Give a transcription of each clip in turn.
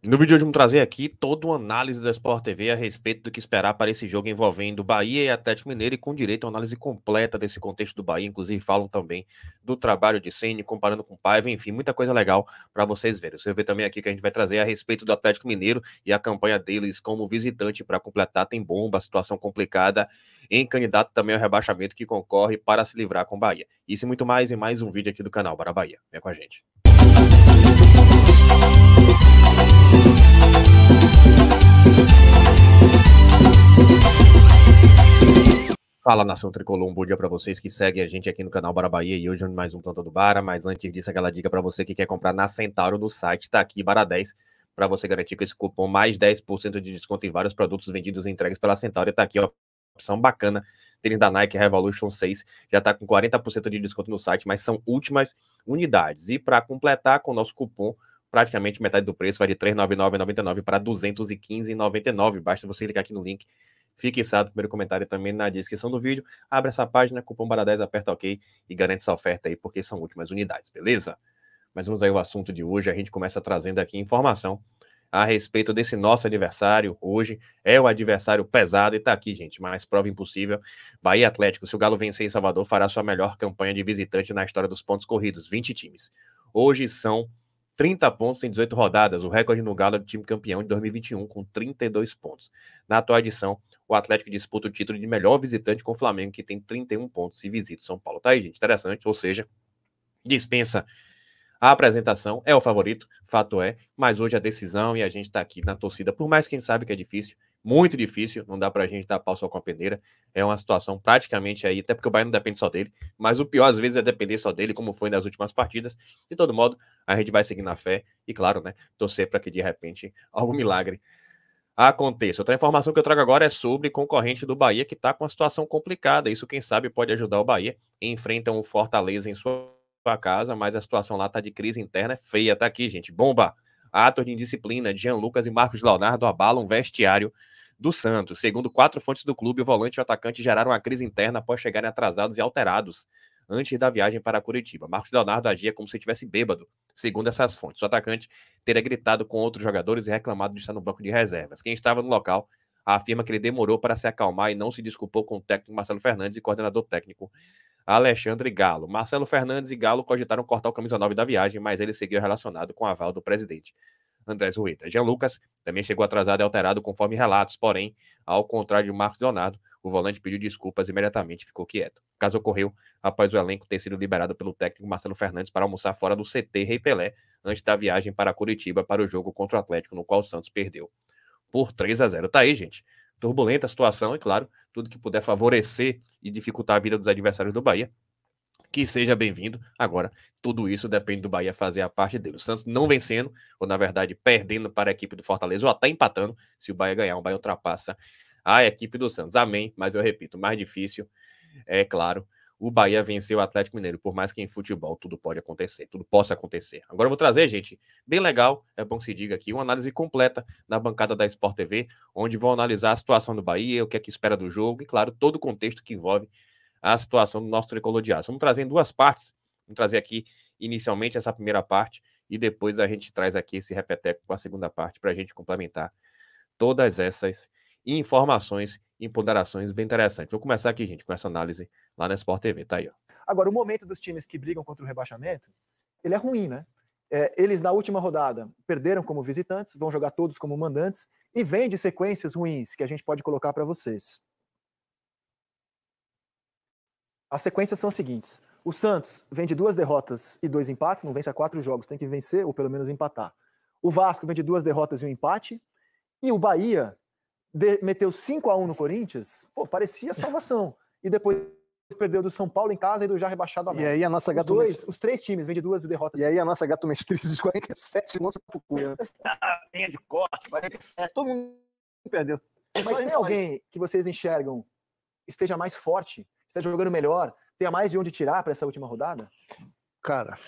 No vídeo de hoje vamos trazer aqui toda uma análise da Sport TV a respeito do que esperar para esse jogo envolvendo Bahia e Atlético Mineiro e com direito a uma análise completa desse contexto do Bahia, inclusive falam também do trabalho de Ceni comparando com o Paiva, enfim, muita coisa legal para vocês verem. Você vê também aqui que a gente vai trazer a respeito do Atlético Mineiro e a campanha deles como visitante para completar tem bomba, situação complicada em candidato também ao rebaixamento que concorre para se livrar com o Bahia. Isso e muito mais em mais um vídeo aqui do canal Bora Bahia. Vem com a gente. Música Fala nação tricolor, um bom dia para vocês que seguem a gente aqui no canal Bara Bahia e hoje mais um plantão do Bara. Mas antes disso, aquela dica para você que quer comprar na Centauro no site, tá aqui Bara 10 para você garantir com esse cupom mais 10% de desconto em vários produtos vendidos e entregues pela Centauro. E tá aqui, ó, opção bacana, tênis da Nike Revolution 6, já tá com 40% de desconto no site, mas são últimas unidades. E para completar com o nosso cupom, praticamente metade do preço vai de R$ 399,99 para R$ 215,99. Basta você clicar aqui no link Fique sabendo, primeiro comentário é também na descrição do vídeo. Abre essa página, cupom BARA10, aperta OK e garante essa oferta aí, porque são últimas unidades, beleza? Mas vamos aí ao assunto de hoje. A gente começa trazendo aqui informação a respeito desse nosso adversário hoje. É o adversário pesado e tá aqui, gente, Mais prova impossível. Bahia Atlético, se o Galo vencer em Salvador, fará sua melhor campanha de visitante na história dos pontos corridos, 20 times. Hoje são 30 pontos em 18 rodadas, o recorde no Galo do time campeão de 2021 com 32 pontos. Na atual edição, o Atlético disputa o título de melhor visitante com o Flamengo, que tem 31 pontos e visita o São Paulo. Tá aí, gente, interessante. Ou seja, dispensa a apresentação, é o favorito, fato é, mas hoje a decisão e a gente está aqui na torcida, por mais quem sabe que é difícil, muito difícil, não dá para a gente dar pau só com a peneira, é uma situação praticamente aí, até porque o Bahia não depende só dele, mas o pior às vezes é depender só dele, como foi nas últimas partidas, de todo modo, a gente vai seguir na fé e claro, né, torcer para que de repente algum milagre aconteça. Outra informação que eu trago agora é sobre concorrente do Bahia que está com uma situação complicada. Isso, quem sabe, pode ajudar o Bahia. Enfrentam o Fortaleza em sua casa, mas a situação lá está de crise interna é feia. Tá aqui, gente. Bomba! Atos de indisciplina, Jean Lucas e Marcos Leonardo abalam vestiário do Santos. Segundo quatro fontes do clube, o volante e o atacante geraram uma crise interna após chegarem atrasados e alterados antes da viagem para Curitiba. Marcos Leonardo agia como se estivesse bêbado, segundo essas fontes. O atacante teria gritado com outros jogadores e reclamado de estar no banco de reservas. Quem estava no local afirma que ele demorou para se acalmar e não se desculpou com o técnico Marcelo Fernandes e coordenador técnico Alexandre Galo. Marcelo Fernandes e Galo cogitaram cortar o camisa 9 da viagem, mas ele seguiu relacionado com o aval do presidente. Andrés Rueta. Jean Lucas também chegou atrasado e alterado conforme relatos, porém, ao contrário de Marcos Leonardo, o volante pediu desculpas imediatamente e ficou quieto. O caso ocorreu após o elenco ter sido liberado pelo técnico Marcelo Fernandes para almoçar fora do CT Rei Pelé, antes da viagem para Curitiba para o jogo contra o Atlético, no qual o Santos perdeu por 3 a 0. Tá aí, gente. Turbulenta a situação, e é claro, tudo que puder favorecer e dificultar a vida dos adversários do Bahia, que seja bem-vindo. Agora, tudo isso depende do Bahia fazer a parte dele. O Santos não vencendo, ou na verdade perdendo para a equipe do Fortaleza, ou até empatando. Se o Bahia ganhar, o Bahia ultrapassa a equipe do Santos. Amém, mas eu repito, mais difícil, é claro, o Bahia venceu o Atlético Mineiro, por mais que em futebol tudo pode acontecer, tudo possa acontecer. Agora eu vou trazer, gente, bem legal, é bom que se diga aqui, uma análise completa na bancada da Sport TV, onde vão analisar a situação do Bahia, o que é que espera do jogo e, claro, todo o contexto que envolve a situação do nosso tricolor de aço. Vamos trazer em duas partes, vamos trazer aqui inicialmente essa primeira parte e depois a gente traz aqui esse repeteco com a segunda parte para a gente complementar todas essas informações e ponderações bem interessantes. Vou começar aqui, gente, com essa análise lá na Sport TV. Tá aí, ó. Agora, o momento dos times que brigam contra o rebaixamento, ele é ruim, né? É, eles, na última rodada, perderam como visitantes, vão jogar todos como mandantes e vende de sequências ruins que a gente pode colocar para vocês. As sequências são as seguintes. O Santos vem de duas derrotas e dois empates, não vence a quatro jogos, tem que vencer ou pelo menos empatar. O Vasco vem de duas derrotas e um empate. E o Bahia de, meteu 5 a 1 no Corinthians, pô, parecia salvação. E depois perdeu do São Paulo em casa e do já rebaixado a mão. E aí a nossa gato. Os, dois, os três times, vem de duas derrotas. E aí a nossa gato mestriz dos 47 não se procura. Linha de corte, 47, todo mundo perdeu. É mas tem alguém que vocês enxergam esteja mais forte, esteja jogando melhor, tenha mais de onde tirar para essa última rodada? Cara,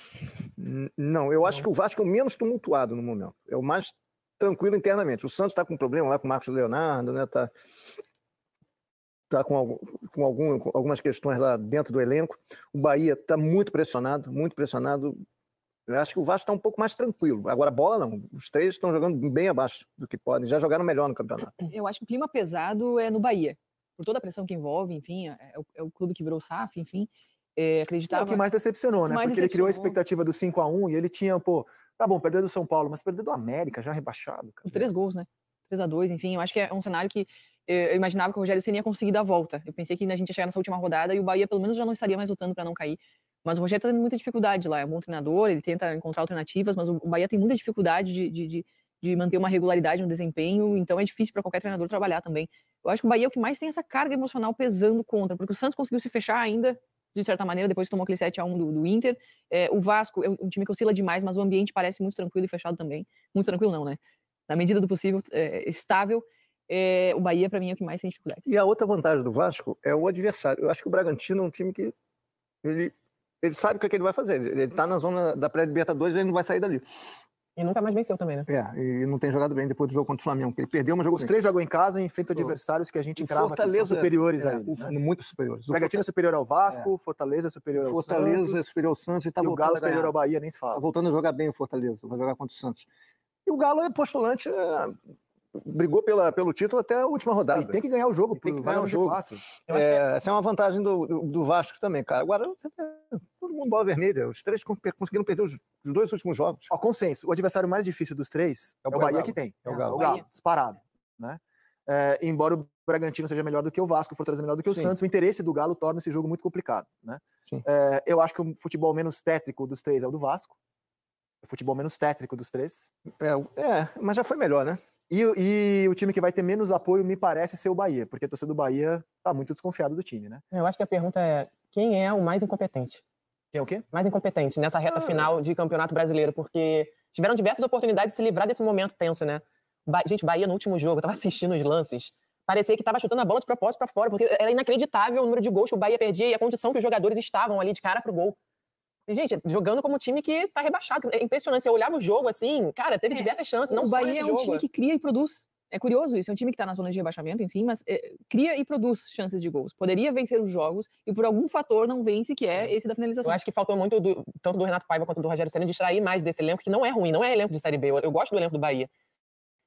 não, eu acho que o Vasco é o menos tumultuado no momento. É o mais tranquilo internamente. O Santos está com um problema lá com o Marcos Leonardo, né? Tá, tá com, algum, com algum, com algumas questões lá dentro do elenco. O Bahia está muito pressionado, muito pressionado. Eu acho que o Vasco está um pouco mais tranquilo. Agora, bola não. Os três estão jogando bem abaixo do que podem. Já jogaram melhor no campeonato. Eu acho que o clima pesado é no Bahia. Por toda a pressão que envolve, enfim, é, é o, é o clube que virou SAF, enfim é, acreditava. É o que mais decepcionou, né? Mais Porque decepcionou. ele criou a expectativa do 5 a 1 e ele tinha, pô, tá bom, perdeu do São Paulo, mas perdeu do América, já rebaixado. Cara. Os três gols, né? 3 a 2 enfim, eu acho que é um cenário que é, eu imaginava que o Rogério seria ia conseguir dar a volta. Eu pensei que a gente ia chegar nessa última rodada e o Bahia pelo menos já não estaria mais lutando para não cair. Mas o Rogério tá tendo muita dificuldade lá. É um bom treinador, ele tenta encontrar alternativas, mas o Bahia tem muita dificuldade de, de, de, de manter uma regularidade no desempenho, então é difícil para qualquer treinador trabalhar também. Eu acho que o Bahia é o que mais tem essa carga emocional pesando contra, porque o Santos conseguiu se fechar ainda de certa maneira, depois que tomou aquele 7x1 do, do Inter. É, o Vasco é um time que oscila demais, mas o ambiente parece muito tranquilo e fechado também. Muito tranquilo, não, né? Na medida do possível, é, estável. É, o Bahia, para mim, é o que mais tem dificuldade. E a outra vantagem do Vasco é o adversário. Eu acho que o Bragantino é um time que ele, ele sabe o que, é que ele vai fazer. Ele está na zona da pré-Libertadores e ele não vai sair dali. E nunca mais venceu também, né? É, e não tem jogado bem depois do jogo contra o Flamengo. Ele perdeu, mas jogou Os três jogam em casa e enfrentam adversários que a gente o crava Fortaleza, superiores é, a eles. Né? Muito superiores. O Bragantino é superior ao Vasco, é. Fortaleza é superior ao Fortaleza é Santos. Fortaleza superior ao Santos e tá e o Galo é superior ao Bahia, nem se fala. Tá voltando a jogar bem o Fortaleza, vai jogar contra o Santos. E o Galo é postulante brigou pela, pelo título até a última rodada. E tem que ganhar o jogo, tem que ganhar o jogo. É, é, essa é uma vantagem do, do, Vasco também, cara. Agora, todo mundo bola vermelha. Os três conseguiram perder os, dois últimos jogos. Ó, consenso, o adversário mais difícil dos três é o, é o Bahia Galo. que tem. É o Galo. É o Galo, disparado. Né? É, embora o Bragantino seja melhor do que o Vasco, o Fortaleza melhor do que Sim. o Santos, o interesse do Galo torna esse jogo muito complicado. Né? É, eu acho que o futebol menos tétrico dos três é o do Vasco. O futebol menos tétrico dos três. É, é mas já foi melhor, né? E, e, o time que vai ter menos apoio me parece ser o Bahia, porque a torcida do Bahia tá muito desconfiada do time, né? É, eu acho que a pergunta é: quem é o mais incompetente? Quem é o quê? Mais incompetente nessa reta ah. final de Campeonato Brasileiro, porque tiveram diversas oportunidades de se livrar desse momento tenso, né? Ba Gente, Bahia no último jogo, eu tava assistindo os lances. Parecia que tava chutando a bola de propósito para fora, porque era inacreditável o número de gols que o Bahia perdia e a condição que os jogadores estavam ali de cara pro gol gente, jogando como time que tá rebaixado. É impressionante. Você olhava o jogo assim, cara, teve é. diversas chances. Não o Bahia é um jogo. time que cria e produz. É curioso isso, é um time que está na zona de rebaixamento, enfim, mas é, cria e produz chances de gols. Poderia vencer os jogos e por algum fator não vence, que é, é esse da finalização. Eu acho que faltou muito, do, tanto do Renato Paiva quanto do Rogério Senna, distrair mais desse elenco, que não é ruim, não é elenco de Série B. Eu, eu gosto do elenco do Bahia.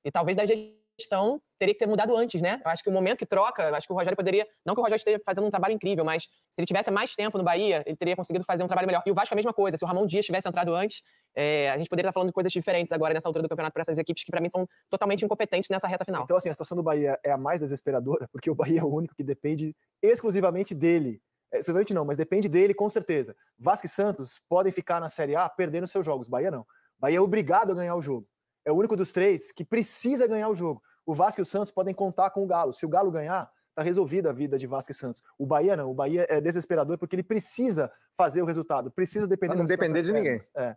E talvez da gente gestão teria que ter mudado antes, né? Eu acho que o momento que troca, eu acho que o Rogério poderia. Não que o Rogério esteja fazendo um trabalho incrível, mas se ele tivesse mais tempo no Bahia, ele teria conseguido fazer um trabalho melhor. E o Vasco é a mesma coisa. Se o Ramon Dias tivesse entrado antes, é, a gente poderia estar falando de coisas diferentes agora nessa altura do campeonato para essas equipes que, para mim, são totalmente incompetentes nessa reta final. Então, assim, a situação do Bahia é a mais desesperadora, porque o Bahia é o único que depende exclusivamente dele. É, exclusivamente não, mas depende dele com certeza. Vasco e Santos podem ficar na Série A perdendo seus jogos. Bahia não. Bahia é obrigado a ganhar o jogo é o único dos três que precisa ganhar o jogo. O Vasco e o Santos podem contar com o Galo. Se o Galo ganhar, tá resolvida a vida de Vasco e Santos. O Bahia não, o Bahia é desesperador porque ele precisa fazer o resultado, precisa depender. Não depender de ninguém. É.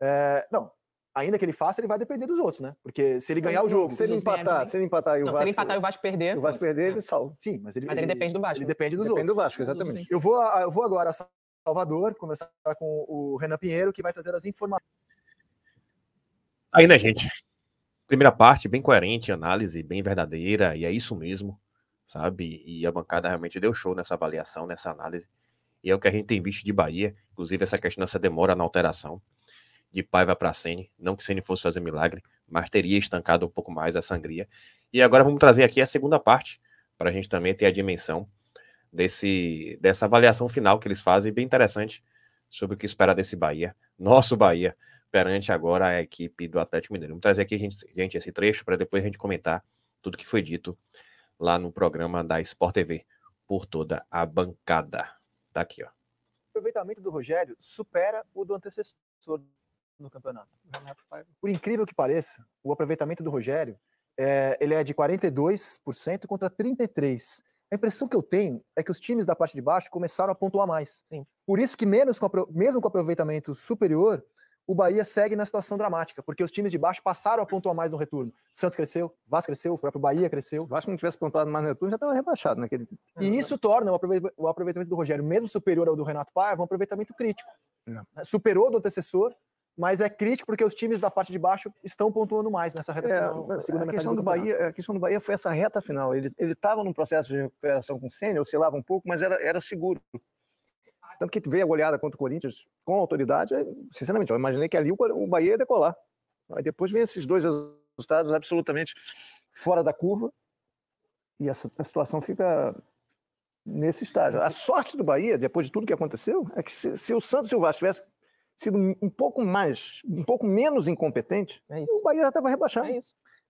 É, não, ainda que ele faça, ele vai depender dos outros, né? Porque se ele ganhar o jogo. Se ele empatar, se ele empatar e o Vasco. Se ele empatar e o Vasco perder. O Vasco perder, é. ele salva. Sim, mas ele. Mas ele depende do Vasco. Ele depende dos depende outros. Depende do Vasco, exatamente. Eu vou, eu vou agora a Salvador conversar com o Renan Pinheiro, que vai trazer as informações. Aí, né, gente? Primeira parte, bem coerente, análise bem verdadeira, e é isso mesmo, sabe? E a bancada realmente deu show nessa avaliação, nessa análise. E é o que a gente tem visto de Bahia, inclusive essa questão dessa demora na alteração de Paiva para Sene. Não que Sene fosse fazer milagre, mas teria estancado um pouco mais a sangria. E agora vamos trazer aqui a segunda parte, para a gente também ter a dimensão desse, dessa avaliação final que eles fazem, bem interessante, sobre o que esperar desse Bahia, nosso Bahia, perante agora a equipe do Atlético Mineiro. Vamos trazer aqui, gente, gente esse trecho para depois a gente comentar tudo que foi dito lá no programa da Sport TV por toda a bancada. Tá aqui, ó. O aproveitamento do Rogério supera o do antecessor no campeonato. Por incrível que pareça, o aproveitamento do Rogério é, ele é de 42% contra 33%. A impressão que eu tenho é que os times da parte de baixo começaram a pontuar mais. Sim. Por isso que menos com, mesmo com aproveitamento superior, o Bahia segue na situação dramática, porque os times de baixo passaram a pontuar mais no retorno. Santos cresceu, Vasco cresceu, o próprio Bahia cresceu. o Vasco não tivesse pontuado mais no retorno, já estava rebaixado naquele. E isso torna o aproveitamento do Rogério, mesmo superior ao do Renato Paiva, um aproveitamento crítico. Não. Né, superou do antecessor, mas é crítico porque os times da parte de baixo estão pontuando mais nessa reta é, final. A, segunda a, questão do, do Bahia, a questão do Bahia foi essa reta final. Ele estava num processo de recuperação com o Sênior, oscilava um pouco, mas era, era seguro. Tanto que veio a goleada contra o Corinthians com autoridade, é, sinceramente, eu imaginei que ali o Bahia ia decolar. Aí depois vem esses dois resultados absolutamente fora da curva e essa, a situação fica nesse estágio. A sorte do Bahia, depois de tudo que aconteceu, é que se, se o Santos e o Vasco tivessem sido um pouco mais, um pouco menos incompetente, é o Bahia já estava rebaixado. É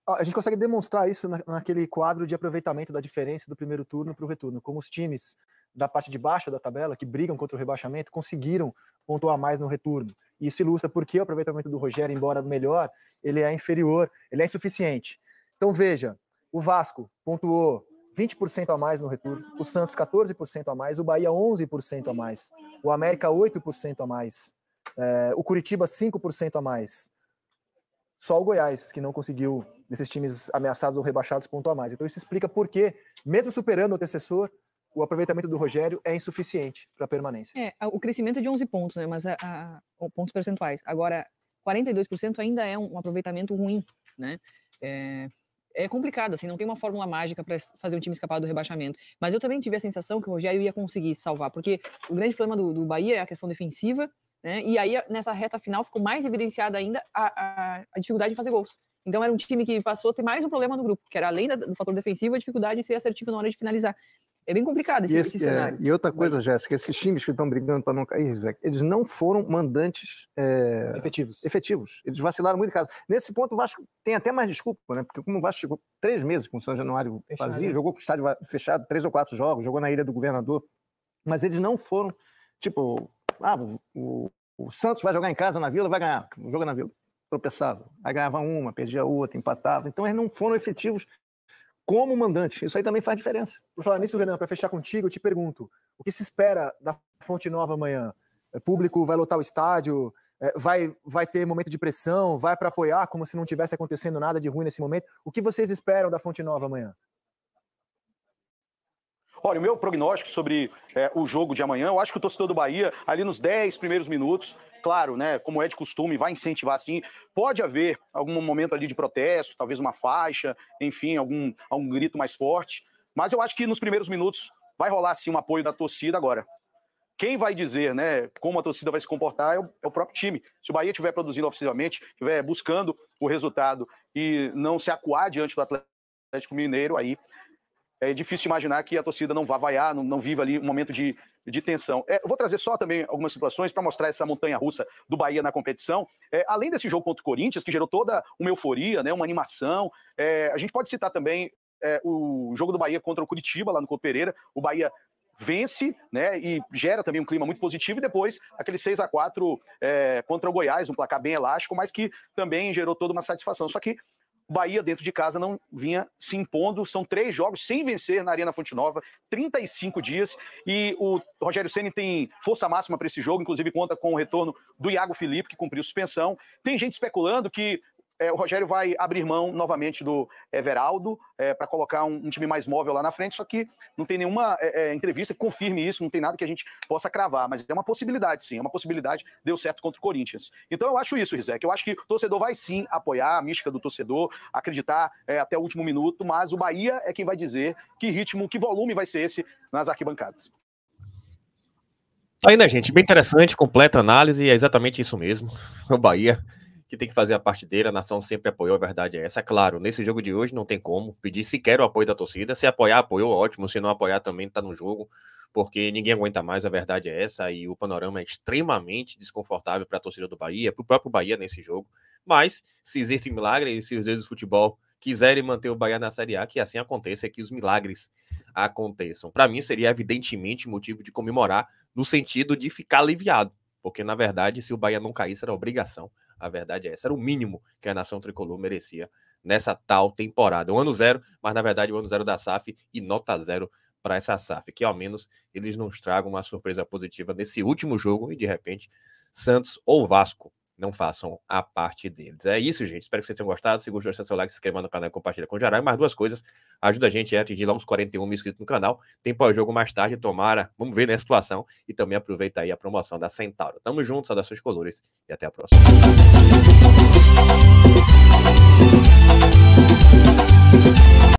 a gente consegue demonstrar isso na, naquele quadro de aproveitamento da diferença do primeiro turno para o retorno, como os times da parte de baixo da tabela, que brigam contra o rebaixamento, conseguiram pontuar mais no retorno. Isso ilustra porque o aproveitamento do Rogério, embora melhor, ele é inferior, ele é insuficiente. Então veja, o Vasco pontuou 20% a mais no retorno, o Santos 14% a mais, o Bahia 11% a mais, o América 8% a mais, é, o Curitiba 5% a mais. Só o Goiás, que não conseguiu, desses times ameaçados ou rebaixados, pontuar mais. Então isso explica por que, mesmo superando o antecessor, o aproveitamento do Rogério é insuficiente para permanência. É, o crescimento é de 11 pontos, né? Mas a, a, pontos percentuais. Agora, 42% ainda é um aproveitamento ruim, né? É, é complicado, assim, não tem uma fórmula mágica para fazer um time escapar do rebaixamento. Mas eu também tive a sensação que o Rogério ia conseguir salvar, porque o grande problema do, do Bahia é a questão defensiva, né? E aí, nessa reta final, ficou mais evidenciada ainda a, a, a dificuldade de fazer gols. Então era um time que passou a ter mais um problema no grupo, que era além da, do fator defensivo, a dificuldade de ser assertivo na hora de finalizar. É bem complicado esse, esse, esse é, cenário. É, e outra coisa, Mas... Jéssica, esses times que estão brigando para não cair, Zé, eles não foram mandantes é... efetivos. efetivos. Eles vacilaram muito em casa. Nesse ponto, o Vasco tem até mais desculpa, né? Porque como o Vasco chegou três meses com o São Januário fechado. vazio, né? jogou com o estádio fechado, três ou quatro jogos, jogou na Ilha do Governador. Mas eles não foram, tipo, ah, o, o Santos vai jogar em casa na Vila, vai ganhar. Joga é na Vila tropeçava, aí ganhava uma, perdia outra, empatava. Então eles não foram efetivos como mandante. Isso aí também faz diferença. Por falar nisso, Renan, para fechar contigo, eu te pergunto: o que se espera da Fonte Nova amanhã? É, público vai lotar o estádio? É, vai, vai ter momento de pressão? Vai para apoiar como se não tivesse acontecendo nada de ruim nesse momento? O que vocês esperam da Fonte Nova amanhã? Olha, o meu prognóstico sobre é, o jogo de amanhã, eu acho que o torcedor do Bahia, ali nos 10 primeiros minutos, claro, né, como é de costume, vai incentivar sim. Pode haver algum momento ali de protesto, talvez uma faixa, enfim, algum, algum grito mais forte. Mas eu acho que nos primeiros minutos vai rolar sim um apoio da torcida agora. Quem vai dizer, né, como a torcida vai se comportar é o, é o próprio time. Se o Bahia estiver produzindo ofensivamente, estiver buscando o resultado e não se acuar diante do Atlético Mineiro, aí é difícil imaginar que a torcida não vá vaiar, não, não viva ali um momento de, de tensão. É, vou trazer só também algumas situações para mostrar essa montanha russa do Bahia na competição. É, além desse jogo contra o Corinthians, que gerou toda uma euforia, né, uma animação, é, a gente pode citar também é, o jogo do Bahia contra o Curitiba, lá no Couto Pereira. O Bahia vence, né, e gera também um clima muito positivo, e depois aquele 6 a 4 é, contra o Goiás, um placar bem elástico, mas que também gerou toda uma satisfação. Só que Bahia, dentro de casa, não vinha se impondo. São três jogos sem vencer na Arena Fonte Nova, 35 dias. E o Rogério Ceni tem força máxima para esse jogo, inclusive conta com o retorno do Iago Felipe, que cumpriu suspensão. Tem gente especulando que é, o Rogério vai abrir mão novamente do é, Everaldo é, para colocar um, um, time mais móvel lá na frente, só que não tem nenhuma é, é, entrevista que confirme isso, não tem nada que a gente possa cravar, mas é uma possibilidade sim, é uma possibilidade, deu certo contra o Corinthians. Então eu acho isso, Rizek, eu acho que o torcedor vai sim apoiar a mística do torcedor, acreditar é, até o último minuto, mas o Bahia é quem vai dizer que ritmo, que volume vai ser esse nas arquibancadas. Tá aí, né, gente? Bem interessante, completa análise, é exatamente isso mesmo. O Bahia que tem que fazer a parte dele, a nação sempre apoiou, a verdade é essa. É claro, nesse jogo de hoje não tem como pedir sequer o apoio da torcida. Se apoiar, apoiou, ótimo. Se não apoiar, também está no jogo, porque ninguém aguenta mais, a verdade é essa. E o panorama é extremamente desconfortável para a torcida do Bahia, para o próprio Bahia nesse jogo. Mas, se existem milagre e se os deuses do futebol quiserem manter o Bahia na Série A, que assim aconteça, que os milagres aconteçam. Para mim, seria evidentemente motivo de comemorar, no sentido de ficar aliviado, porque na verdade, se o Bahia não caísse, era obrigação a verdade é essa. Era o mínimo que a nação tricolor merecia nessa tal temporada. Um ano zero, mas na verdade um ano zero da SAF e nota zero para essa SAF. Que ao menos eles nos tragam uma surpresa positiva nesse último jogo e de repente Santos ou Vasco não façam a parte deles. É isso, gente. Espero que vocês tenham gostado. Se gostou, deixa seu like, se inscreva no canal e compartilha com o Jarai. Mais duas coisas. Ajuda a gente a atingir lá uns 41 mil inscritos no canal. Tem pós-jogo mais tarde, tomara. Vamos ver né, a situação. E também aproveita aí a promoção da Centauro. Tamo junto, saudações colores e até a próxima.